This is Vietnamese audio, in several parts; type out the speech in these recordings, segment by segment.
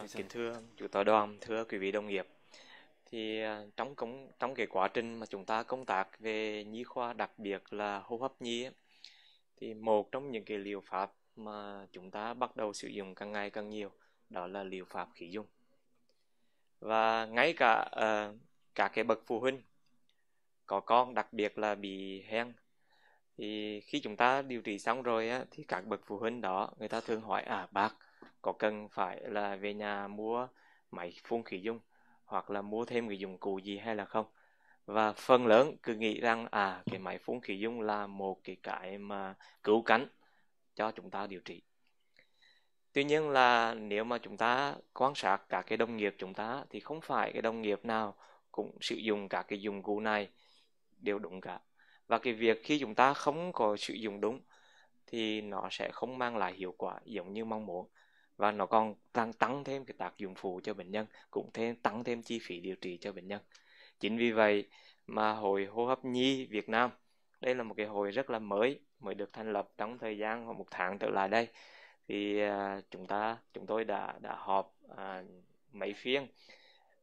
à, kính thưa chủ tọa đoàn thưa quý vị đồng nghiệp thì à, trong công trong cái quá trình mà chúng ta công tác về nhi khoa đặc biệt là hô hấp nhi thì một trong những cái liệu pháp mà chúng ta bắt đầu sử dụng càng ngày càng nhiều đó là liệu pháp khí dung và ngay cả uh, cả cái bậc phụ huynh có con đặc biệt là bị hen thì khi chúng ta điều trị xong rồi á, thì các bậc phụ huynh đó người ta thường hỏi à bác có cần phải là về nhà mua máy phun khí dung hoặc là mua thêm cái dụng cụ gì hay là không và phần lớn cứ nghĩ rằng à cái máy phun khí dung là một cái cái mà cứu cánh cho chúng ta điều trị tuy nhiên là nếu mà chúng ta quan sát các cái đồng nghiệp chúng ta thì không phải cái đồng nghiệp nào cũng sử dụng các cái dụng cụ này đều đúng cả và cái việc khi chúng ta không có sử dụng đúng thì nó sẽ không mang lại hiệu quả giống như mong muốn và nó còn tăng tăng thêm cái tác dụng phụ cho bệnh nhân cũng thêm tăng thêm chi phí điều trị cho bệnh nhân chính vì vậy mà hội hô hấp nhi Việt Nam đây là một cái hội rất là mới mới được thành lập trong thời gian một tháng trở lại đây thì à, chúng ta chúng tôi đã đã họp uh, mấy phiên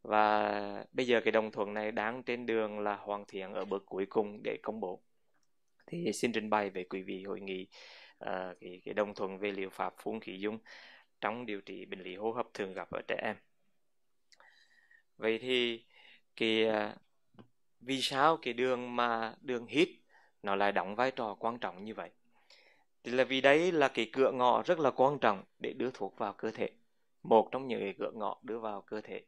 và bây giờ cái đồng thuận này đang trên đường là hoàn thiện ở bước cuối cùng để công bố thì xin trình bày về quý vị hội nghị uh, cái, cái đồng thuận về liệu pháp phun khí dung trong điều trị bệnh lý hô hấp thường gặp ở trẻ em vậy thì cái à, vì sao cái đường mà đường hít nó lại đóng vai trò quan trọng như vậy thì là vì đấy là cái cửa ngõ rất là quan trọng để đưa thuốc vào cơ thể một trong những cái cửa ngõ đưa vào cơ thể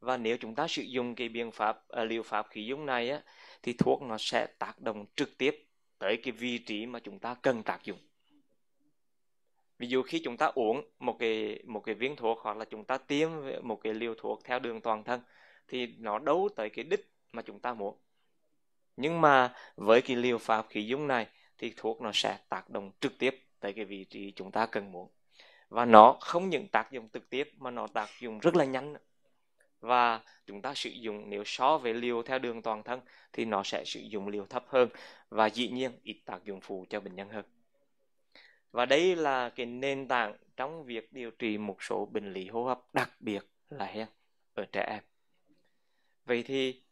và nếu chúng ta sử dụng cái biện pháp à, liệu pháp khí dung này á, thì thuốc nó sẽ tác động trực tiếp tới cái vị trí mà chúng ta cần tác dụng ví dụ khi chúng ta uống một cái một cái viên thuốc hoặc là chúng ta tiêm một cái liều thuốc theo đường toàn thân thì nó đấu tới cái đích mà chúng ta muốn nhưng mà với cái liều pháp khí dung này thì thuốc nó sẽ tác động trực tiếp tới cái vị trí chúng ta cần muốn và nó không những tác dụng trực tiếp mà nó tác dụng rất là nhanh và chúng ta sử dụng nếu so với liều theo đường toàn thân thì nó sẽ sử dụng liều thấp hơn và dĩ nhiên ít tác dụng phụ cho bệnh nhân hơn và đây là cái nền tảng trong việc điều trị một số bệnh lý hô hấp đặc biệt là hen ở trẻ em vậy thì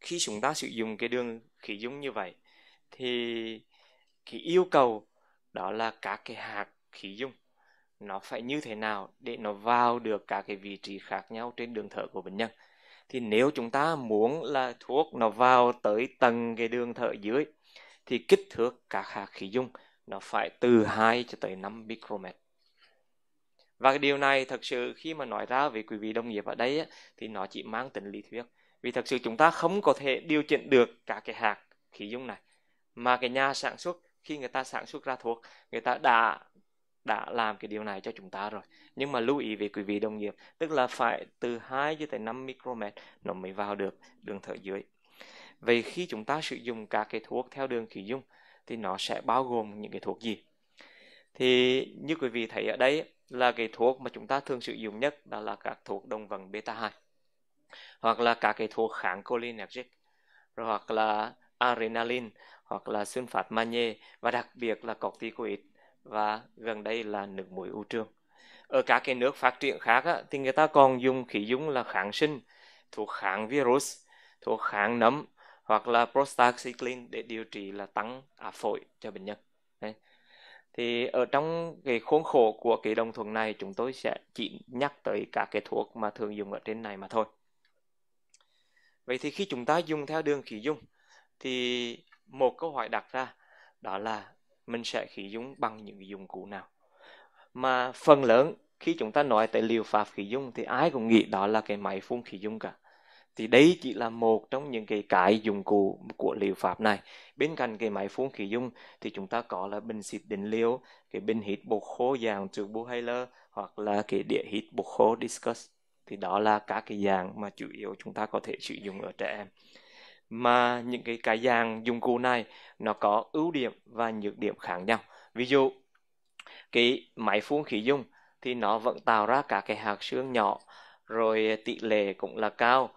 khi chúng ta sử dụng cái đường khí dung như vậy thì cái yêu cầu đó là các cái hạt khí dung nó phải như thế nào để nó vào được các cái vị trí khác nhau trên đường thở của bệnh nhân thì nếu chúng ta muốn là thuốc nó vào tới tầng cái đường thở dưới thì kích thước các hạt khí dung nó phải từ 2 cho tới 5 micromet. Và cái điều này thật sự khi mà nói ra với quý vị đồng nghiệp ở đây thì nó chỉ mang tính lý thuyết. Vì thật sự chúng ta không có thể điều chỉnh được cả cái hạt khí dung này. Mà cái nhà sản xuất khi người ta sản xuất ra thuốc, người ta đã đã làm cái điều này cho chúng ta rồi. Nhưng mà lưu ý về quý vị đồng nghiệp, tức là phải từ 2 cho tới 5 micromet nó mới vào được đường thở dưới. Vậy khi chúng ta sử dụng các cái thuốc theo đường khí dung thì nó sẽ bao gồm những cái thuốc gì thì như quý vị thấy ở đây là cái thuốc mà chúng ta thường sử dụng nhất đó là các thuốc đồng vần beta 2 hoặc là các cái thuốc kháng cholinergic rồi hoặc là adrenaline hoặc là sunfat magie và đặc biệt là corticoid và gần đây là nước muối u trương ở các cái nước phát triển khác á, thì người ta còn dùng khí dung là kháng sinh thuốc kháng virus thuốc kháng nấm hoặc là prostacyclin để điều trị là tăng áp phổi cho bệnh nhân Đấy. thì ở trong cái khuôn khổ của cái đồng thuận này chúng tôi sẽ chỉ nhắc tới các cái thuốc mà thường dùng ở trên này mà thôi vậy thì khi chúng ta dùng theo đường khí dung thì một câu hỏi đặt ra đó là mình sẽ khí dung bằng những dụng cụ nào mà phần lớn khi chúng ta nói tới liều pháp khí dung thì ai cũng nghĩ đó là cái máy phun khí dung cả thì đấy chỉ là một trong những cái cái dụng cụ của liệu pháp này bên cạnh cái máy phun khí dung thì chúng ta có là bình xịt định liều, cái bình hít bột khô dạng turbohaler hoặc là cái địa hít bột khô discus thì đó là các cái dạng mà chủ yếu chúng ta có thể sử dụng ở trẻ em mà những cái cái dạng dụng cụ này nó có ưu điểm và nhược điểm khác nhau ví dụ cái máy phun khí dung thì nó vẫn tạo ra các cái hạt xương nhỏ rồi tỷ lệ cũng là cao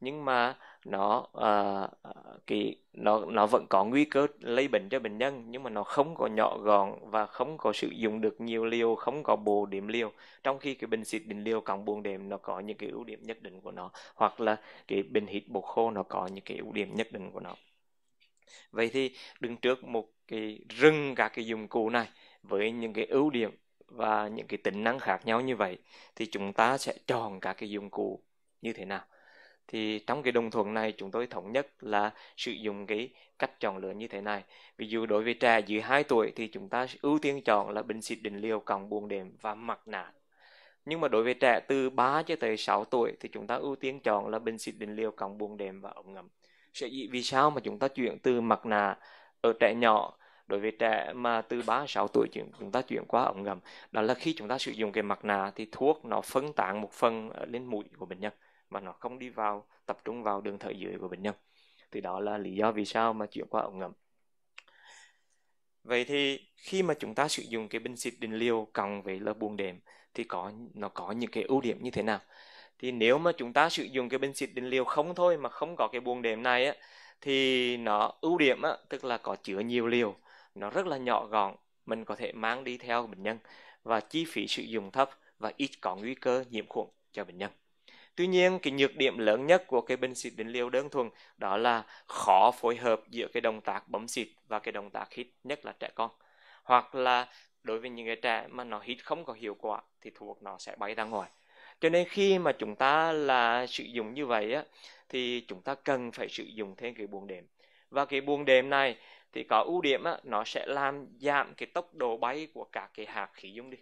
nhưng mà nó uh, cái nó nó vẫn có nguy cơ lây bệnh cho bệnh nhân nhưng mà nó không có nhỏ gọn và không có sử dụng được nhiều liều không có bồ điểm liều trong khi cái bình xịt định liều cộng buồn đệm nó có những cái ưu điểm nhất định của nó hoặc là cái bình hít bột khô nó có những cái ưu điểm nhất định của nó vậy thì đứng trước một cái rừng các cái dụng cụ này với những cái ưu điểm và những cái tính năng khác nhau như vậy thì chúng ta sẽ chọn các cái dụng cụ như thế nào thì trong cái đồng thuận này chúng tôi thống nhất là sử dụng cái cách chọn lựa như thế này ví dụ đối với trẻ dưới 2 tuổi thì chúng ta ưu tiên chọn là bình xịt định liều cộng buồn đệm và mặt nạ nhưng mà đối với trẻ từ 3 cho tới 6 tuổi thì chúng ta ưu tiên chọn là bình xịt định liều cộng buồn đệm và ống ngầm sẽ vì sao mà chúng ta chuyển từ mặt nạ ở trẻ nhỏ đối với trẻ mà từ 3 6 tuổi chúng ta chuyển qua ống ngầm đó là khi chúng ta sử dụng cái mặt nạ thì thuốc nó phân tán một phần ờ, lên mũi của bệnh nhân mà nó không đi vào tập trung vào đường thở dưới của bệnh nhân thì đó là lý do vì sao mà chuyển qua ống ngầm vậy thì khi mà chúng ta sử dụng cái bình xịt định liều cộng với lớp buồng đệm thì có nó có những cái ưu điểm như thế nào thì nếu mà chúng ta sử dụng cái bình xịt định liều không thôi mà không có cái buồng đệm này á thì nó ưu điểm á tức là có chứa nhiều liều nó rất là nhỏ gọn mình có thể mang đi theo bệnh nhân và chi phí sử dụng thấp và ít có nguy cơ nhiễm khuẩn cho bệnh nhân Tuy nhiên cái nhược điểm lớn nhất của cái bình xịt đến liều đơn thuần đó là khó phối hợp giữa cái động tác bấm xịt và cái động tác hít nhất là trẻ con. Hoặc là đối với những người trẻ mà nó hít không có hiệu quả thì thuốc nó sẽ bay ra ngoài. Cho nên khi mà chúng ta là sử dụng như vậy á, thì chúng ta cần phải sử dụng thêm cái buồng đệm. Và cái buồng đệm này thì có ưu điểm á, nó sẽ làm giảm cái tốc độ bay của các cái hạt khí dung đi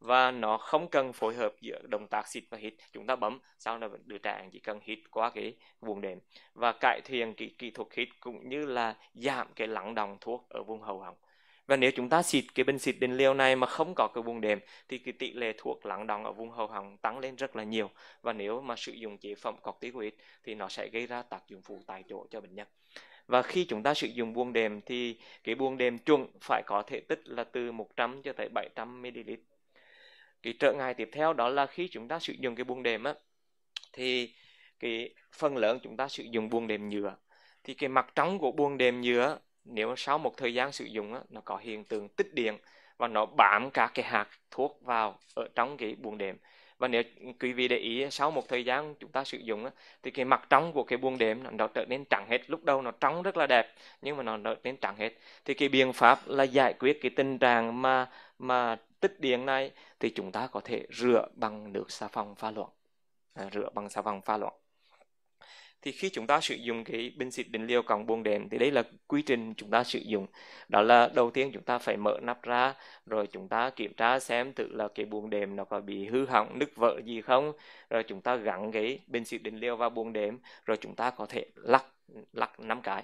và nó không cần phối hợp giữa động tác xịt và hít chúng ta bấm sau đó đứa trẻ chỉ cần hít qua cái vùng đệm và cải thiện kỹ kỹ thuật hít cũng như là giảm cái lắng đồng thuốc ở vùng hầu họng và nếu chúng ta xịt cái bình xịt định liều này mà không có cái vùng đệm thì cái tỷ lệ thuốc lắng đồng ở vùng hầu họng tăng lên rất là nhiều và nếu mà sử dụng chế phẩm corticoid thì nó sẽ gây ra tác dụng phụ tại chỗ cho bệnh nhân và khi chúng ta sử dụng buông đệm thì cái buông đệm chuẩn phải có thể tích là từ 100 cho tới 700 ml cái trở ngại tiếp theo đó là khi chúng ta sử dụng cái buông đệm á thì cái phần lớn chúng ta sử dụng buông đệm nhựa thì cái mặt trống của buông đệm nhựa nếu sau một thời gian sử dụng á, nó có hiện tượng tích điện và nó bám cả cái hạt thuốc vào ở trong cái buồng đệm và nếu quý vị để ý sau một thời gian chúng ta sử dụng thì cái mặt trong của cái buông đệm nó, nó trở nên trắng hết lúc đầu nó trắng rất là đẹp nhưng mà nó trở nên trắng hết thì cái biện pháp là giải quyết cái tình trạng mà mà tích điện này thì chúng ta có thể rửa bằng nước xà phòng pha loãng à, rửa bằng xà phòng pha loãng thì khi chúng ta sử dụng cái bình xịt định liều cộng buồn đệm thì đây là quy trình chúng ta sử dụng đó là đầu tiên chúng ta phải mở nắp ra rồi chúng ta kiểm tra xem tự là cái buồn đệm nó có bị hư hỏng nứt vỡ gì không rồi chúng ta gắn cái bình xịt định liều vào buồn đệm rồi chúng ta có thể lắc lắc năm cái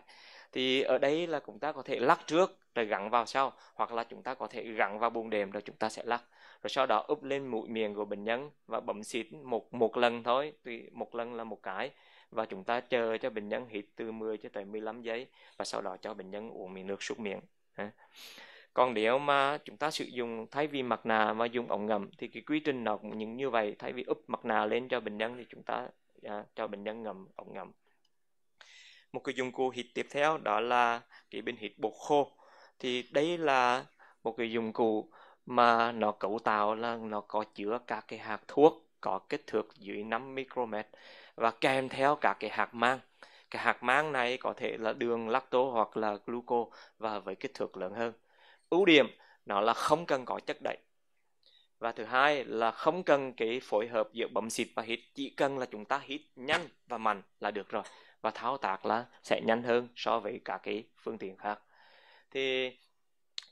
thì ở đây là chúng ta có thể lắc trước rồi gắn vào sau hoặc là chúng ta có thể gắn vào buồng đệm rồi chúng ta sẽ lắc rồi sau đó úp lên mũi miệng của bệnh nhân và bấm xịt một một lần thôi thì một lần là một cái và chúng ta chờ cho bệnh nhân hít từ 10 cho tới 15 giây và sau đó cho bệnh nhân uống miếng nước súc miệng còn nếu mà chúng ta sử dụng thay vì mặt nạ mà dùng ống ngầm thì cái quy trình nó cũng như vậy thay vì úp mặt nạ lên cho bệnh nhân thì chúng ta à, cho bệnh nhân ngầm ống ngầm một cái dụng cụ hít tiếp theo đó là cái bình hít bột khô thì đây là một cái dụng cụ mà nó cấu tạo là nó có chứa các cái hạt thuốc có kích thước dưới 5 micromet và kèm theo các cái hạt mang cái hạt mang này có thể là đường lacto hoặc là gluco và với kích thước lớn hơn ưu điểm nó là không cần có chất đẩy và thứ hai là không cần cái phối hợp giữa bấm xịt và hít chỉ cần là chúng ta hít nhanh và mạnh là được rồi và thao tác là sẽ nhanh hơn so với các cái phương tiện khác thì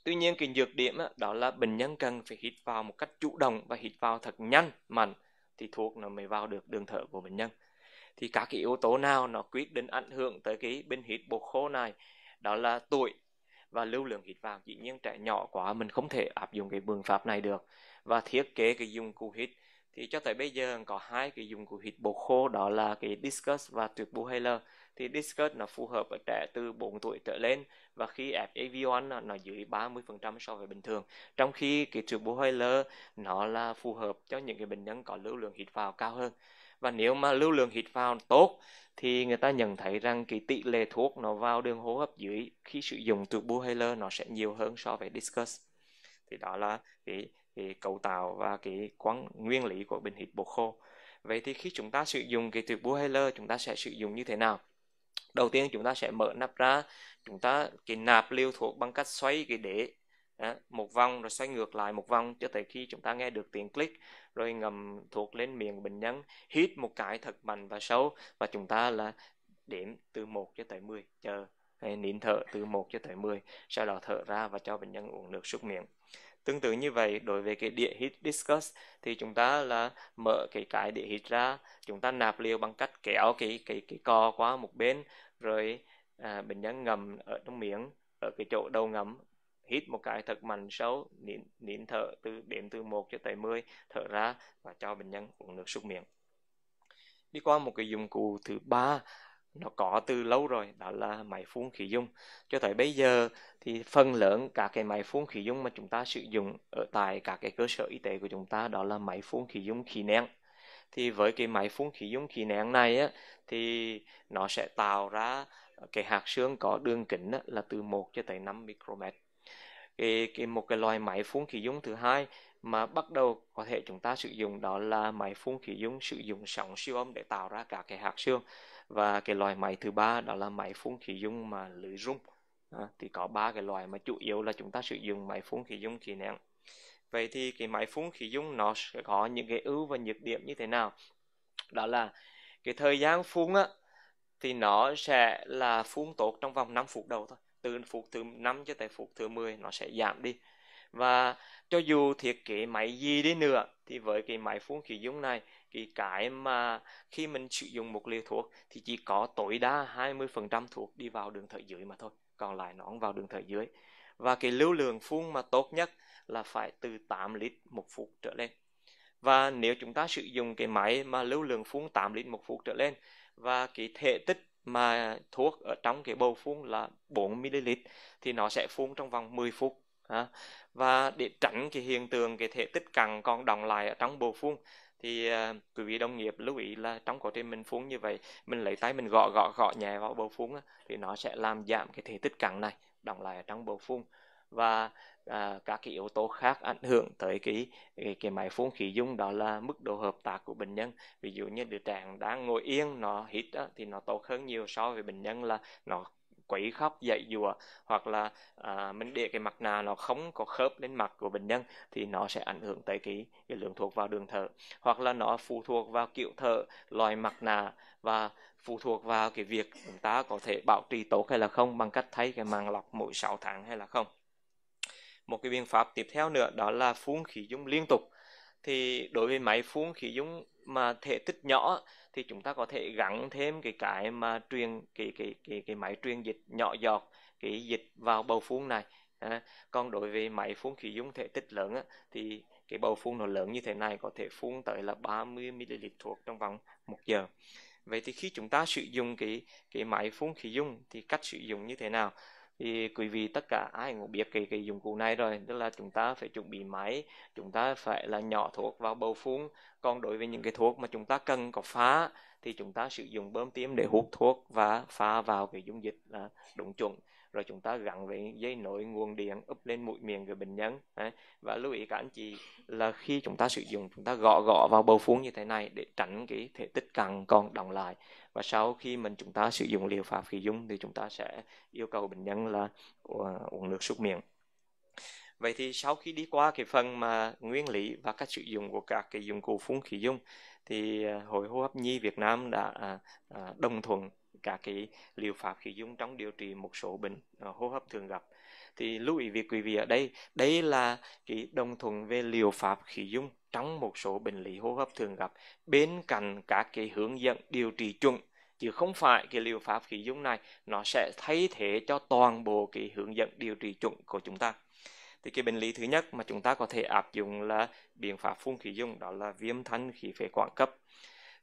tuy nhiên cái nhược điểm đó, đó là bệnh nhân cần phải hít vào một cách chủ động và hít vào thật nhanh mạnh thì thuốc nó mới vào được đường thở của bệnh nhân thì các cái yếu tố nào nó quyết định ảnh hưởng tới cái bên hít bột khô này đó là tuổi và lưu lượng hít vào dĩ nhiên trẻ nhỏ quá mình không thể áp dụng cái phương pháp này được và thiết kế cái dụng cụ hít thì cho tới bây giờ có hai cái dùng của hít bột khô đó là cái discus và trượt bù Haler thì discus nó phù hợp ở trẻ từ 4 tuổi trở lên và khi FAV1 nó, nó dưới 30% so với bình thường trong khi cái trượt bù Haler nó là phù hợp cho những cái bệnh nhân có lưu lượng hít vào cao hơn và nếu mà lưu lượng hít vào tốt thì người ta nhận thấy rằng cái tỷ lệ thuốc nó vào đường hô hấp dưới khi sử dụng trượt bù Haler nó sẽ nhiều hơn so với discus thì đó là cái cái cấu tạo và cái quán nguyên lý của bình hít bột khô vậy thì khi chúng ta sử dụng cái từ boiler chúng ta sẽ sử dụng như thế nào đầu tiên chúng ta sẽ mở nắp ra chúng ta cái nạp liều thuốc bằng cách xoay cái đế một vòng rồi xoay ngược lại một vòng cho tới khi chúng ta nghe được tiếng click rồi ngầm thuốc lên miệng bệnh nhân hít một cái thật mạnh và sâu và chúng ta là đếm từ 1 cho tới 10 chờ nín thở từ 1 cho tới 10 sau đó thở ra và cho bệnh nhân uống nước súc miệng Tương tự như vậy, đối với cái địa hit discuss thì chúng ta là mở cái cái địa hit ra, chúng ta nạp liều bằng cách kéo cái cái cái co qua một bên rồi à, bệnh nhân ngầm ở trong miệng ở cái chỗ đầu ngầm hít một cái thật mạnh sâu nín, nín thở từ đếm từ 1 cho tới 10 thở ra và cho bệnh nhân uống nước súc miệng đi qua một cái dụng cụ thứ ba nó có từ lâu rồi đó là máy phun khí dung cho tới bây giờ thì phần lớn các cái máy phun khí dung mà chúng ta sử dụng ở tại các cái cơ sở y tế của chúng ta đó là máy phun khí dung khí nén thì với cái máy phun khí dung khí nén này á, thì nó sẽ tạo ra cái hạt xương có đường kính á, là từ 1 cho tới 5 micromet cái, cái một cái loại máy phun khí dung thứ hai mà bắt đầu có thể chúng ta sử dụng đó là máy phun khí dung sử dụng sóng siêu âm để tạo ra cả cái hạt xương và cái loại máy thứ ba đó là máy phun khí dung mà lưới rung à, thì có ba cái loại mà chủ yếu là chúng ta sử dụng máy phun khí dung khí nén vậy thì cái máy phun khí dung nó sẽ có những cái ưu và nhược điểm như thế nào đó là cái thời gian phun á thì nó sẽ là phun tốt trong vòng 5 phút đầu thôi từ phút thứ 5 cho tới phút thứ 10 nó sẽ giảm đi và cho dù thiết kế máy gì đi nữa thì với cái máy phun khí dung này cái cái mà khi mình sử dụng một liều thuốc thì chỉ có tối đa 20% thuốc đi vào đường thở dưới mà thôi còn lại nó không vào đường thở dưới và cái lưu lượng phun mà tốt nhất là phải từ 8 lít một phút trở lên và nếu chúng ta sử dụng cái máy mà lưu lượng phun 8 lít một phút trở lên và cái thể tích mà thuốc ở trong cái bầu phun là 4 ml thì nó sẽ phun trong vòng 10 phút và để tránh cái hiện tượng cái thể tích cằn còn đọng lại ở trong bầu phun thì à, quý vị đồng nghiệp lưu ý là trong quá trình mình phun như vậy mình lấy tay mình gõ gõ gõ nhẹ vào bầu phun thì nó sẽ làm giảm cái thể tích cặn này đọng lại ở trong bầu phun và à, các cái yếu tố khác ảnh hưởng tới cái cái, cái máy phun khí dung đó là mức độ hợp tác của bệnh nhân ví dụ như đứa trẻ đang ngồi yên nó hít á, thì nó tốt hơn nhiều so với bệnh nhân là nó quấy khóc dạy dùa hoặc là à, mình để cái mặt nạ nó không có khớp lên mặt của bệnh nhân thì nó sẽ ảnh hưởng tới cái, cái lượng thuộc vào đường thở hoặc là nó phụ thuộc vào kiểu thở loại mặt nạ và phụ thuộc vào cái việc chúng ta có thể bảo trì tốt hay là không bằng cách thay cái màng lọc mỗi 6 tháng hay là không một cái biện pháp tiếp theo nữa đó là phun khí dung liên tục thì đối với máy phun khí dung mà thể tích nhỏ thì chúng ta có thể gắn thêm cái cái mà truyền cái cái cái cái máy truyền dịch nhỏ giọt cái dịch vào bầu phun này à, còn đối với máy phun khí dung thể tích lớn á, thì cái bầu phun nó lớn như thế này có thể phun tới là 30 ml thuộc trong vòng 1 giờ vậy thì khi chúng ta sử dụng cái cái máy phun khí dung thì cách sử dụng như thế nào thì quý vị tất cả ai cũng biết cái cái dụng cụ này rồi tức là chúng ta phải chuẩn bị máy chúng ta phải là nhỏ thuốc vào bầu phun còn đối với những cái thuốc mà chúng ta cần có phá thì chúng ta sử dụng bơm tiêm để hút thuốc và phá vào cái dung dịch là đúng chuẩn rồi chúng ta gắn với dây nối nguồn điện úp lên mũi miệng của bệnh nhân và lưu ý các anh chị là khi chúng ta sử dụng chúng ta gõ gõ vào bầu phun như thế này để tránh cái thể tích căng còn đọng lại và sau khi mình chúng ta sử dụng liệu pháp khí dung thì chúng ta sẽ yêu cầu bệnh nhân là uống nước súc miệng Vậy thì sau khi đi qua cái phần mà nguyên lý và cách sử dụng của các cái dụng cụ phun khí dung thì à, Hội hô hấp nhi Việt Nam đã à, à, đồng thuận các cái liệu pháp khi dùng trong điều trị một số bệnh ờ, hô hấp thường gặp thì lưu ý việc quý vị ở đây đây là cái đồng thuận về liệu pháp khí dung trong một số bệnh lý hô hấp thường gặp bên cạnh các cái hướng dẫn điều trị chung chứ không phải cái liệu pháp khí dung này nó sẽ thay thế cho toàn bộ cái hướng dẫn điều trị chung của chúng ta thì cái bệnh lý thứ nhất mà chúng ta có thể áp dụng là biện pháp phun khí dung đó là viêm thanh khí phế quản cấp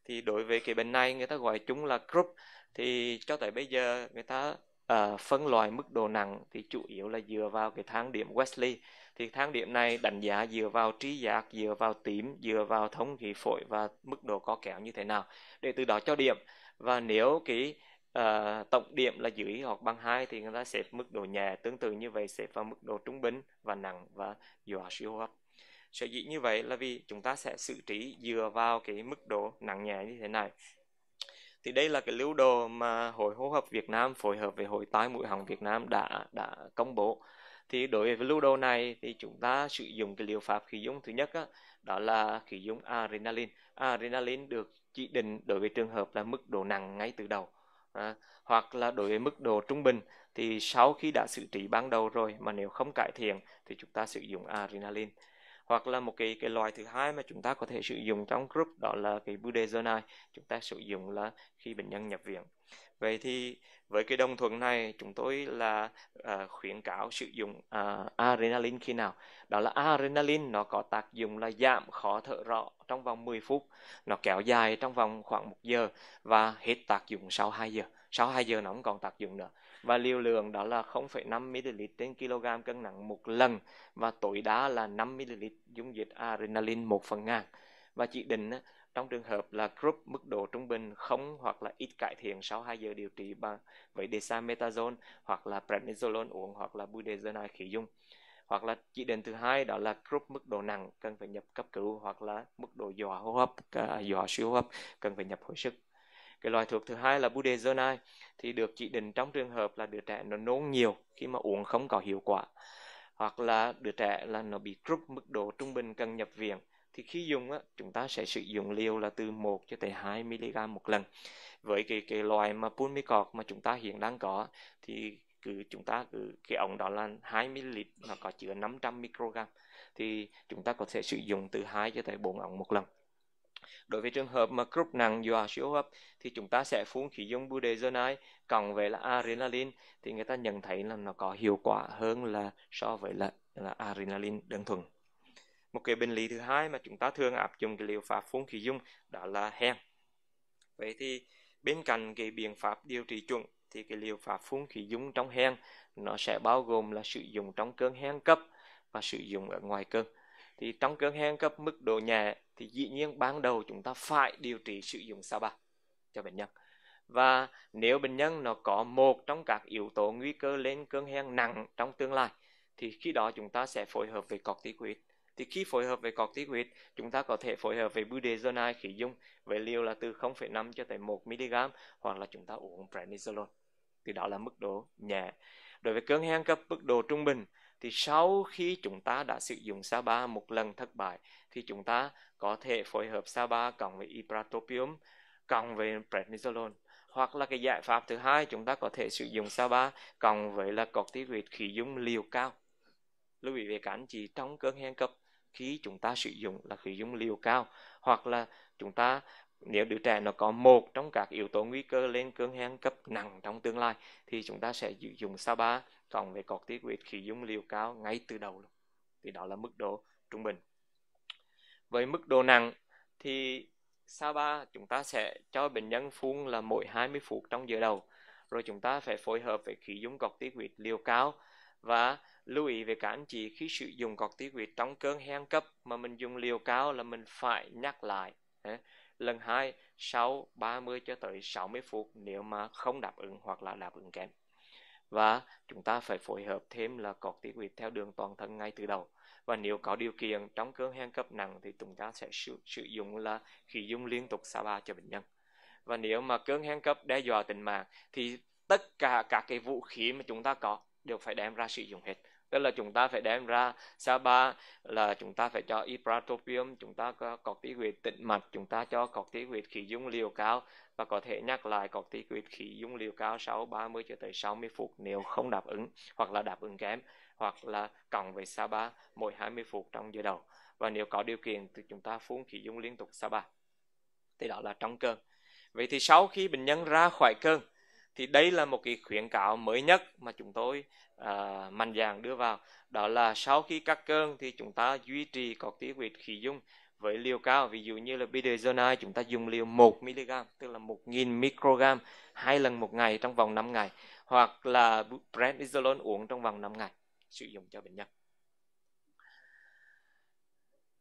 thì đối với cái bệnh này người ta gọi chúng là group thì cho tới bây giờ người ta uh, phân loại mức độ nặng thì chủ yếu là dựa vào cái thang điểm Wesley thì thang điểm này đánh giá dựa vào trí giác dựa vào tím dựa vào thống khí phổi và mức độ có kéo như thế nào để từ đó cho điểm và nếu cái uh, tổng điểm là dưới hoặc bằng hai thì người ta xếp mức độ nhẹ tương tự như vậy xếp vào mức độ trung bình và nặng và dọa siêu hấp sở dĩ như vậy là vì chúng ta sẽ xử trí dựa vào cái mức độ nặng nhẹ như thế này thì đây là cái lưu đồ mà hội hô hấp Việt Nam phối hợp với hội tai mũi họng Việt Nam đã đã công bố thì đối với lưu đồ này thì chúng ta sử dụng cái liệu pháp khí dung thứ nhất á, đó là khí dung adrenaline adrenaline được chỉ định đối với trường hợp là mức độ nặng ngay từ đầu à, hoặc là đối với mức độ trung bình thì sau khi đã xử trí ban đầu rồi mà nếu không cải thiện thì chúng ta sử dụng adrenaline hoặc là một cái cái loại thứ hai mà chúng ta có thể sử dụng trong group đó là cái budesonide chúng ta sử dụng là khi bệnh nhân nhập viện vậy thì với cái đồng thuận này chúng tôi là uh, khuyến cáo sử dụng uh, adrenaline khi nào đó là adrenaline nó có tác dụng là giảm khó thở rõ trong vòng 10 phút nó kéo dài trong vòng khoảng 1 giờ và hết tác dụng sau 2 giờ sau 2 giờ nó không còn tác dụng nữa và liều lượng đó là 0,5 ml trên kg cân nặng một lần và tối đa là 5 ml dung dịch adrenaline một phần ngàn và chỉ định trong trường hợp là group mức độ trung bình không hoặc là ít cải thiện sau 2 giờ điều trị bằng với dexamethasone hoặc là prednisolone uống hoặc là budesonide khí dung hoặc là chỉ định thứ hai đó là group mức độ nặng cần phải nhập cấp cứu hoặc là mức độ dọa hô hấp dọa suy hô hấp cần phải nhập hồi sức cái loại thuốc thứ hai là budesonide thì được chỉ định trong trường hợp là đứa trẻ nó nôn nhiều khi mà uống không có hiệu quả hoặc là đứa trẻ là nó bị group mức độ trung bình cần nhập viện thì khi dùng á, chúng ta sẽ sử dụng liều là từ 1 cho tới 2 mg một lần với cái cái loại mà pulmicort mà chúng ta hiện đang có thì cứ chúng ta cứ cái ống đó là 2 ml nó có chứa 500 microgram thì chúng ta có thể sử dụng từ 2 cho tới 4 ống một lần Đối với trường hợp mà group nặng do siêu hấp thì chúng ta sẽ phun khí dung budesonide cộng với là adrenaline thì người ta nhận thấy là nó có hiệu quả hơn là so với là, là adrenaline đơn thuần một cái bệnh lý thứ hai mà chúng ta thường áp dụng cái liệu pháp phun khí dung đó là hen vậy thì bên cạnh cái biện pháp điều trị chuẩn thì cái liệu pháp phun khí dung trong hen nó sẽ bao gồm là sử dụng trong cơn hen cấp và sử dụng ở ngoài cơn thì trong cơn hen cấp mức độ nhẹ thì dĩ nhiên ban đầu chúng ta phải điều trị sử dụng sao ba cho bệnh nhân và nếu bệnh nhân nó có một trong các yếu tố nguy cơ lên cơn hen nặng trong tương lai thì khi đó chúng ta sẽ phối hợp với corticoid thì khi phối hợp với corticoid chúng ta có thể phối hợp với budesonide khí dung với liều là từ 0,5 cho tới 1 mg hoặc là chúng ta uống prednisolone thì đó là mức độ nhẹ đối với cơn hen cấp mức độ trung bình thì sau khi chúng ta đã sử dụng Saba một lần thất bại thì chúng ta có thể phối hợp Saba cộng với ipratropium cộng với prednisolone hoặc là cái giải pháp thứ hai chúng ta có thể sử dụng Saba cộng với là corticoid khí dung liều cao lưu ý về các anh chị trong cơn hen cấp khi chúng ta sử dụng là sử dung liều cao hoặc là chúng ta nếu đứa trẻ nó có một trong các yếu tố nguy cơ lên cơn hen cấp nặng trong tương lai thì chúng ta sẽ sử dụng sa ba cộng với corticoid khi dung liều cao ngay từ đầu luôn. Thì đó là mức độ trung bình. Với mức độ nặng thì sa ba chúng ta sẽ cho bệnh nhân phun là mỗi 20 phút trong giờ đầu rồi chúng ta phải phối hợp với khí dung corticoid liều cao và lưu ý về các anh chị khi sử dụng corticoid trong cơn hen cấp mà mình dùng liều cao là mình phải nhắc lại lần hai sau 30 cho tới 60 phút nếu mà không đáp ứng hoặc là đáp ứng kém và chúng ta phải phối hợp thêm là corticoid theo đường toàn thân ngay từ đầu và nếu có điều kiện trong cơn hen cấp nặng thì chúng ta sẽ sử, sử dụng là khí dung liên tục xả ba cho bệnh nhân và nếu mà cơn hen cấp đe dọa tình mạng thì tất cả các cái vũ khí mà chúng ta có đều phải đem ra sử dụng hết tức là chúng ta phải đem ra sa ba là chúng ta phải cho ipratropium chúng ta có corticoid tĩnh mạch chúng ta cho corticoid khí dung liều cao và có thể nhắc lại corticoid khí dung liều cao sau 30 cho tới 60 phút nếu không đáp ứng hoặc là đáp ứng kém hoặc là cộng với sa ba mỗi 20 phút trong giờ đầu và nếu có điều kiện thì chúng ta phun khí dung liên tục sa ba thì đó là trong cơn vậy thì sau khi bệnh nhân ra khỏi cơn thì đây là một cái khuyến cáo mới nhất mà chúng tôi uh, mạnh dạn đưa vào đó là sau khi cắt cơn thì chúng ta duy trì corticoid khí dung với liều cao ví dụ như là bidezona chúng ta dùng liều 1 mg tức là 1000 microgram hai lần một ngày trong vòng 5 ngày hoặc là prednisolone uống trong vòng 5 ngày sử dụng cho bệnh nhân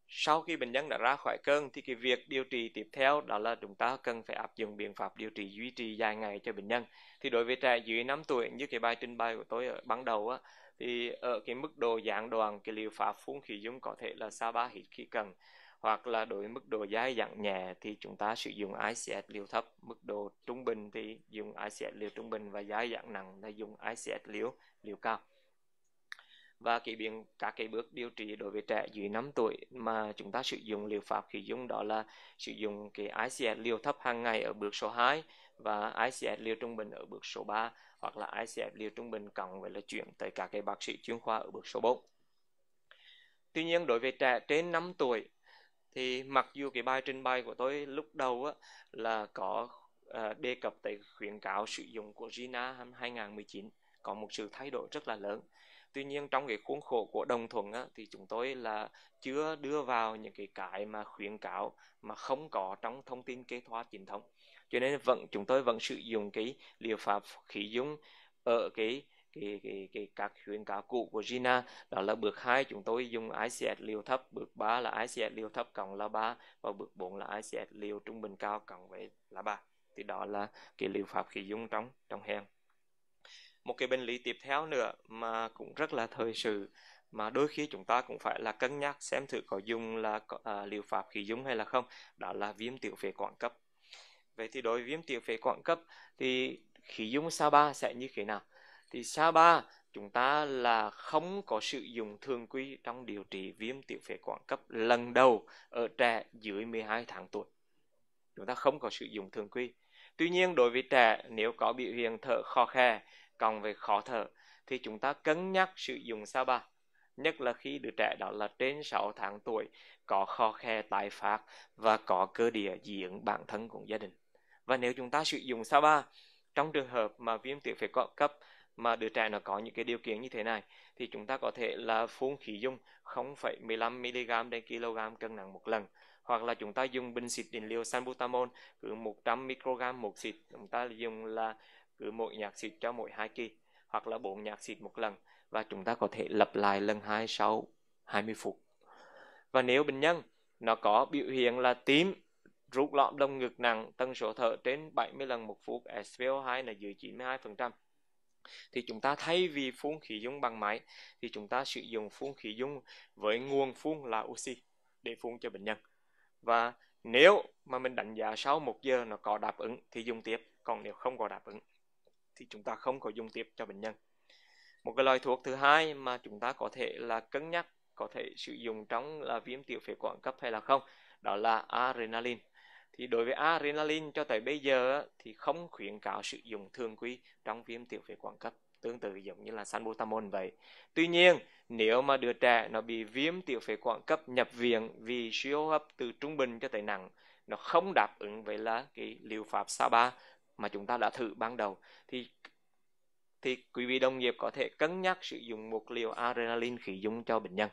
sau khi bệnh nhân đã ra khỏi cơn thì cái việc điều trị tiếp theo đó là chúng ta cần phải áp dụng biện pháp điều trị duy trì dài ngày cho bệnh nhân thì đối với trẻ dưới 5 tuổi như cái bài trình bày của tôi ở ban đầu á thì ở cái mức độ gián đoạn cái liệu pháp phun khí dung có thể là sa ba hít khi cần hoặc là đối với mức độ dai dẳng nhẹ thì chúng ta sử dụng ICS liều thấp mức độ trung bình thì dùng ICS liều trung bình và dai dẳng nặng là dùng ICS liều liều cao và cái biện các cái bước điều trị đối với trẻ dưới 5 tuổi mà chúng ta sử dụng liệu pháp khí dung đó là sử dụng cái ICS liều thấp hàng ngày ở bước số 2 và ICS liều trung bình ở bước số 3 hoặc là ICS liều trung bình cộng với là chuyển tới các cái bác sĩ chuyên khoa ở bước số 4. Tuy nhiên đối với trẻ trên 5 tuổi thì mặc dù cái bài trình bày của tôi lúc đầu á, là có ờ, đề cập tới khuyến cáo sử dụng của Gina 2019 có một sự thay đổi rất là lớn tuy nhiên trong cái khuôn khổ của đồng thuận á, thì chúng tôi là chưa đưa vào những cái cái mà khuyến cáo mà không có trong thông tin kế thoa chính thống cho nên vẫn chúng tôi vẫn sử dụng cái liệu pháp khí dung ở cái cái, cái, cái các khuyến cáo cũ của Gina đó là bước 2 chúng tôi dùng ICS liều thấp bước 3 là ICS liều thấp cộng là 3 và bước 4 là ICS liều trung bình cao cộng với là 3 thì đó là cái liệu pháp khí dung trong trong hèn một cái bệnh lý tiếp theo nữa mà cũng rất là thời sự mà đôi khi chúng ta cũng phải là cân nhắc xem thử có dùng là à, liệu pháp khí dung hay là không đó là viêm tiểu phế quản cấp vậy thì đối với viêm tiểu phế quản cấp thì khí dung sa ba sẽ như thế nào thì sa ba chúng ta là không có sử dụng thường quy trong điều trị viêm tiểu phế quản cấp lần đầu ở trẻ dưới 12 tháng tuổi chúng ta không có sử dụng thường quy tuy nhiên đối với trẻ nếu có biểu hiện thở khò khè còn về khó thở thì chúng ta cân nhắc sử dụng sao ba nhất là khi đứa trẻ đó là trên 6 tháng tuổi có kho khe tái phát và có cơ địa dị ứng bản thân của gia đình và nếu chúng ta sử dụng sao ba trong trường hợp mà viêm tiểu phế quản cấp mà đứa trẻ nó có những cái điều kiện như thế này thì chúng ta có thể là phun khí dung 0,15 mg đến kg cân nặng một lần hoặc là chúng ta dùng bình xịt định liều salbutamol cứ 100 microgram một xịt chúng ta dùng là cứ mỗi nhạc xịt cho mỗi hai kỳ hoặc là bốn nhạc xịt một lần và chúng ta có thể lặp lại lần hai sau 20 phút và nếu bệnh nhân nó có biểu hiện là tím rút lõm đông ngực nặng tần số thở trên 70 lần một phút SPO2 là dưới 92% thì chúng ta thay vì phun khí dung bằng máy thì chúng ta sử dụng phun khí dung với nguồn phun là oxy để phun cho bệnh nhân và nếu mà mình đánh giá sau một giờ nó có đáp ứng thì dùng tiếp còn nếu không có đáp ứng thì chúng ta không có dùng tiếp cho bệnh nhân một cái loại thuốc thứ hai mà chúng ta có thể là cân nhắc có thể sử dụng trong là viêm tiểu phế quản cấp hay là không đó là adrenaline thì đối với adrenaline cho tới bây giờ thì không khuyến cáo sử dụng thường quy trong viêm tiểu phế quản cấp tương tự giống như là salbutamol vậy tuy nhiên nếu mà đứa trẻ nó bị viêm tiểu phế quản cấp nhập viện vì suy hô hấp từ trung bình cho tới nặng nó không đáp ứng với là cái liệu pháp SABA mà chúng ta đã thử ban đầu thì thì quý vị đồng nghiệp có thể cân nhắc sử dụng một liều adrenaline khí dung cho bệnh nhân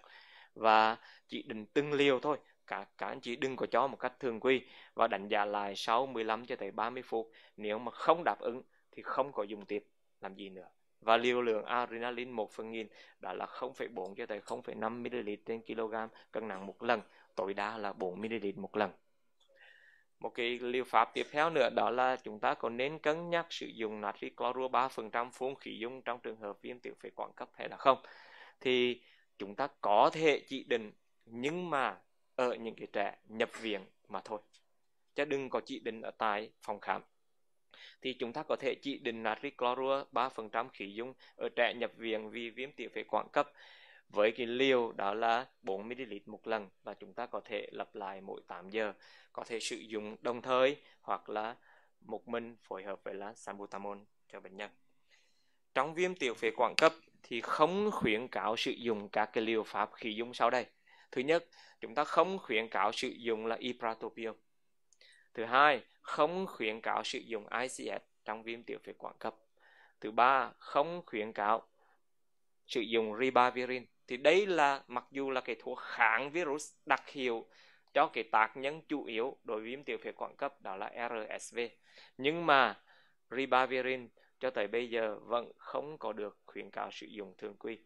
và chỉ định từng liều thôi cả cả anh chị đừng có cho một cách thường quy và đánh giá lại sau 15 cho tới 30 phút nếu mà không đáp ứng thì không có dùng tiếp làm gì nữa và liều lượng adrenaline 1 phần nghìn đã là 0,4 cho tới 0,5 ml trên kg cân nặng một lần tối đa là 4 ml một lần một cái liệu pháp tiếp theo nữa đó là chúng ta có nên cân nhắc sử dụng natri clorua 3% phun khí dung trong trường hợp viêm tiểu phế quản cấp hay là không thì chúng ta có thể chỉ định nhưng mà ở những cái trẻ nhập viện mà thôi chứ đừng có chỉ định ở tại phòng khám thì chúng ta có thể chỉ định natri clorua 3% khí dung ở trẻ nhập viện vì viêm tiểu phế quản cấp với cái liều đó là 4 ml một lần và chúng ta có thể lặp lại mỗi 8 giờ có thể sử dụng đồng thời hoặc là một mình phối hợp với là salbutamol cho bệnh nhân trong viêm tiểu phế quản cấp thì không khuyến cáo sử dụng các cái liều pháp khí dung sau đây thứ nhất chúng ta không khuyến cáo sử dụng là ipratropium thứ hai không khuyến cáo sử dụng ICS trong viêm tiểu phế quản cấp thứ ba không khuyến cáo sử dụng ribavirin thì đây là mặc dù là cái thuốc kháng virus đặc hiệu cho cái tác nhân chủ yếu đối với viêm tiểu phế quản cấp đó là RSV nhưng mà ribavirin cho tới bây giờ vẫn không có được khuyến cáo sử dụng thường quy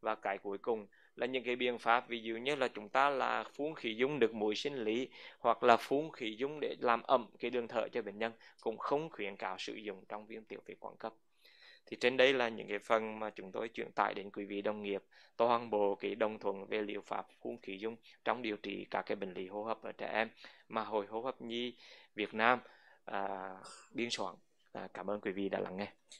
và cái cuối cùng là những cái biện pháp ví dụ như là chúng ta là phun khí dung được mũi sinh lý hoặc là phun khí dung để làm ẩm cái đường thở cho bệnh nhân cũng không khuyến cáo sử dụng trong viêm tiểu phế quản cấp thì trên đây là những cái phần mà chúng tôi chuyển tải đến quý vị đồng nghiệp toàn bộ cái đồng thuận về liệu pháp phun khí dung trong điều trị các cái bệnh lý hô hấp ở trẻ em mà hội hô hấp nhi Việt Nam à, biên soạn à, cảm ơn quý vị đã lắng nghe